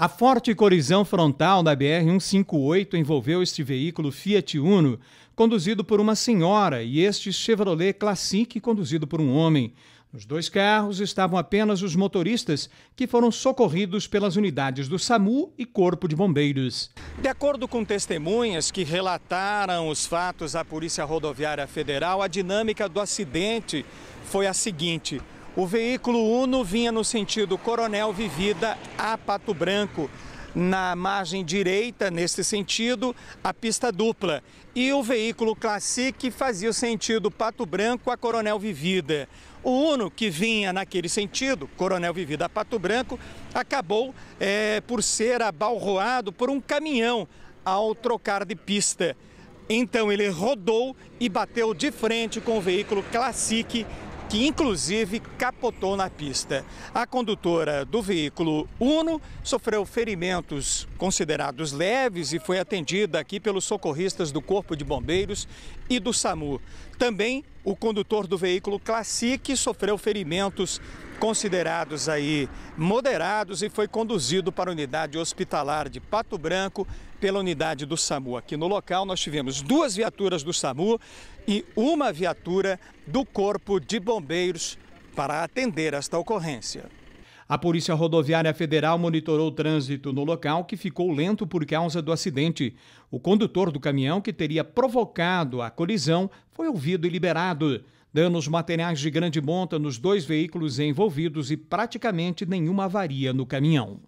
A forte colisão frontal da BR-158 envolveu este veículo Fiat Uno, conduzido por uma senhora, e este Chevrolet Classic, conduzido por um homem. Nos dois carros estavam apenas os motoristas, que foram socorridos pelas unidades do SAMU e Corpo de Bombeiros. De acordo com testemunhas que relataram os fatos à Polícia Rodoviária Federal, a dinâmica do acidente foi a seguinte. O veículo Uno vinha no sentido Coronel Vivida a Pato Branco. Na margem direita, nesse sentido, a pista dupla. E o veículo Classic fazia o sentido Pato Branco a Coronel Vivida. O Uno, que vinha naquele sentido, Coronel Vivida a Pato Branco, acabou é, por ser abalroado por um caminhão ao trocar de pista. Então ele rodou e bateu de frente com o veículo Classic que inclusive capotou na pista. A condutora do veículo Uno sofreu ferimentos considerados leves e foi atendida aqui pelos socorristas do Corpo de Bombeiros e do SAMU. Também o condutor do veículo Classic sofreu ferimentos considerados aí moderados e foi conduzido para a unidade hospitalar de Pato Branco pela unidade do SAMU. Aqui no local nós tivemos duas viaturas do SAMU e uma viatura do Corpo de Bombeiros para atender esta ocorrência. A Polícia Rodoviária Federal monitorou o trânsito no local, que ficou lento por causa do acidente. O condutor do caminhão que teria provocado a colisão foi ouvido e liberado. Danos materiais de grande monta nos dois veículos envolvidos e praticamente nenhuma avaria no caminhão.